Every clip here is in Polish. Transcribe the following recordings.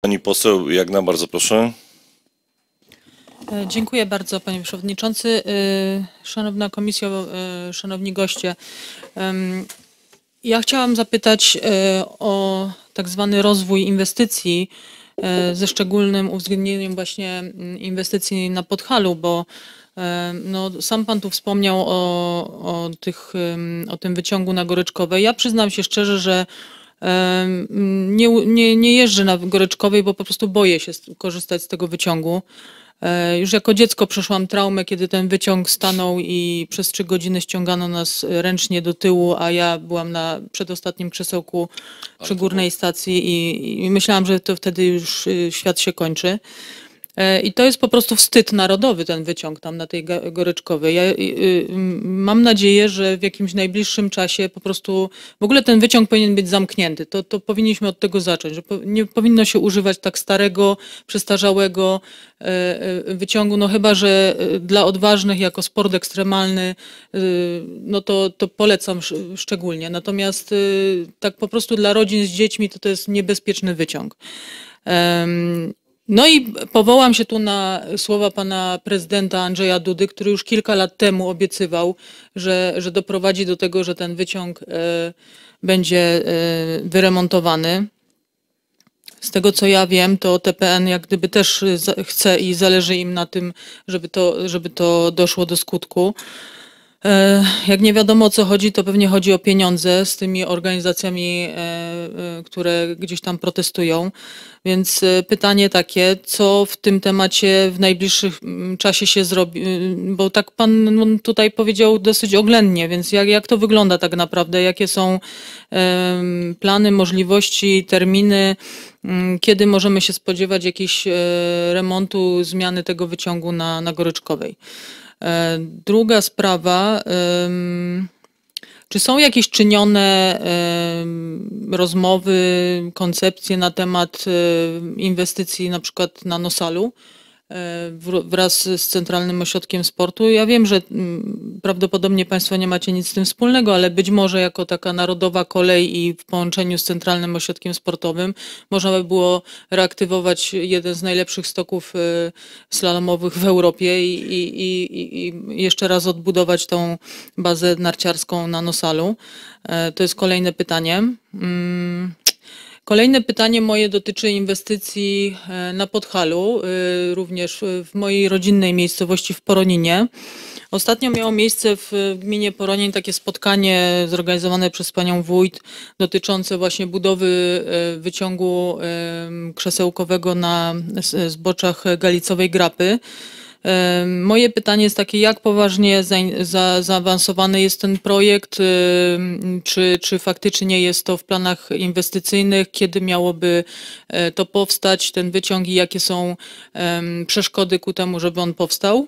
Pani poseł Jagna, bardzo proszę. E, dziękuję bardzo panie przewodniczący. E, szanowna komisjo, e, szanowni goście. Ja chciałam zapytać o tak zwany rozwój inwestycji ze szczególnym uwzględnieniem właśnie mm, inwestycji na Podhalu, bo no, sam pan tu wspomniał o, o, tych, o tym wyciągu na goryczkowe. Ja przyznam się szczerze, że nie, nie, nie jeżdżę na Goryczkowej, bo po prostu boję się korzystać z tego wyciągu. E, już jako dziecko przeszłam traumę, kiedy ten wyciąg stanął i przez trzy godziny ściągano nas ręcznie do tyłu, a ja byłam na przedostatnim krzesełku przy górnej stacji i, i myślałam, że to wtedy już y, świat się kończy. E, I to jest po prostu wstyd narodowy ten wyciąg tam na tej goryczkowej. Ja, y, y, Mam nadzieję, że w jakimś najbliższym czasie po prostu w ogóle ten wyciąg powinien być zamknięty. To, to powinniśmy od tego zacząć, że nie powinno się używać tak starego, przestarzałego e, e, wyciągu, no chyba, że e, dla odważnych jako sport ekstremalny, no to, to polecam szczególnie. Natomiast tak po prostu dla rodzin z dziećmi to to jest niebezpieczny wyciąg. No i powołam się tu na słowa pana prezydenta Andrzeja Dudy, który już kilka lat temu obiecywał, że, że doprowadzi do tego, że ten wyciąg e, będzie e, wyremontowany. Z tego co ja wiem, to TPN jak gdyby też chce i zależy im na tym, żeby to, żeby to doszło do skutku. E, jak nie wiadomo o co chodzi, to pewnie chodzi o pieniądze z tymi organizacjami, e, e, które gdzieś tam protestują. Więc pytanie takie, co w tym temacie w najbliższym mm, czasie się zrobi? Y, bo tak pan mm, tutaj powiedział dosyć oględnie, więc jak, jak to wygląda tak naprawdę? Jakie są plany, możliwości, terminy? Mm, kiedy możemy się spodziewać jakiejś remontu, zmiany tego wyciągu na, na Goryczkowej? E, druga sprawa. Czy są jakieś czynione rozmowy, koncepcje na temat e, inwestycji na przykład na Nosalu? E, wraz z Centralnym Ośrodkiem Sportu. Ja wiem, że mm, prawdopodobnie Państwo nie macie nic z tym wspólnego, ale być może jako taka narodowa kolej i w połączeniu z Centralnym Ośrodkiem Sportowym można by było reaktywować jeden z najlepszych stoków e, slalomowych w Europie i, i, i, i jeszcze raz odbudować tą bazę narciarską na Nosalu. E, to jest kolejne pytanie. Mm. Kolejne pytanie moje dotyczy inwestycji e, na Podhalu, e, również w mojej rodzinnej miejscowości w Poroninie. Ostatnio miało miejsce w gminie Poronin takie spotkanie zorganizowane przez panią wójt dotyczące właśnie budowy e, wyciągu krzesełkowego na zboczach Galicowej Grapy. Moje pytanie jest takie, jak poważnie za, za, zaawansowany jest ten projekt? Czy, czy faktycznie jest to w planach inwestycyjnych? Kiedy miałoby e, to powstać, ten wyciąg i jakie są przeszkody ku temu, żeby on powstał?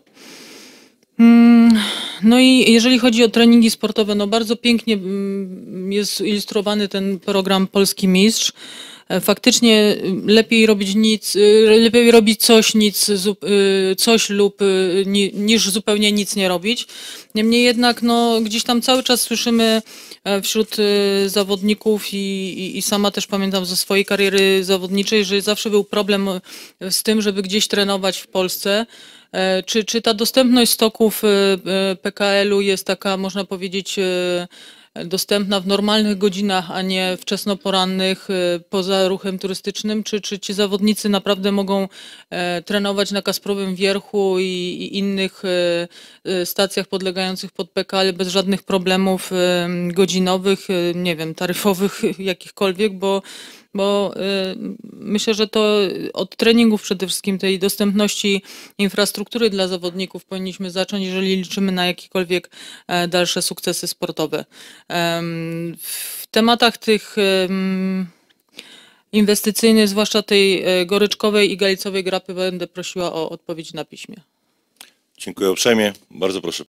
Mm, no i jeżeli chodzi o treningi sportowe, no bardzo pięknie mm, jest ilustrowany ten program Polski Mistrz faktycznie y, lepiej robić nic, y, lepiej robić coś, nic, y, coś lub niż zupełnie nic nie robić. Niemniej jednak no, gdzieś tam cały czas słyszymy e, wśród zawodników i, i, i sama też pamiętam ze swojej kariery zawodniczej, że zawsze był problem z tym, żeby gdzieś trenować w Polsce. E, czy, czy ta dostępność stoków PKL-u jest taka, można powiedzieć, dostępna w normalnych godzinach, a nie wczesnoporannych y, poza ruchem turystycznym? Czy, czy ci zawodnicy naprawdę mogą e, trenować na Kasprowym Wierchu i, i innych e, e, stacjach podlegających pod PKL bez żadnych problemów godzinowych, nie wiem, taryfowych jakichkolwiek, bo bo y, myślę, że to od treningów przede wszystkim tej dostępności infrastruktury dla zawodników powinniśmy zacząć, jeżeli liczymy na jakiekolwiek e, dalsze sukcesy sportowe. E, w tematach tych inwestycyjnych, zwłaszcza tej e, goryczkowej i galicowej grapy, będę prosiła o odpowiedź na piśmie. Dziękuję uprzejmie. Bardzo proszę.